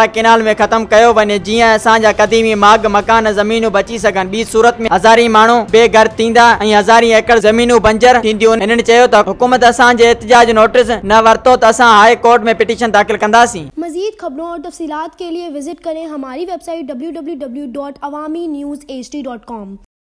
हज़ार बेघर थींदा ऐं हज़ारी एकड़ ज़मीनूं बंजर थींदियूं हिननि चयो त हुकूमत असांजे एतिजाज नोटिस न वरितो त असां हाई कोर्ट में पिटीशन दाख़िल कंदासीं मज़ीद ख़बरूं और तफ़सीलात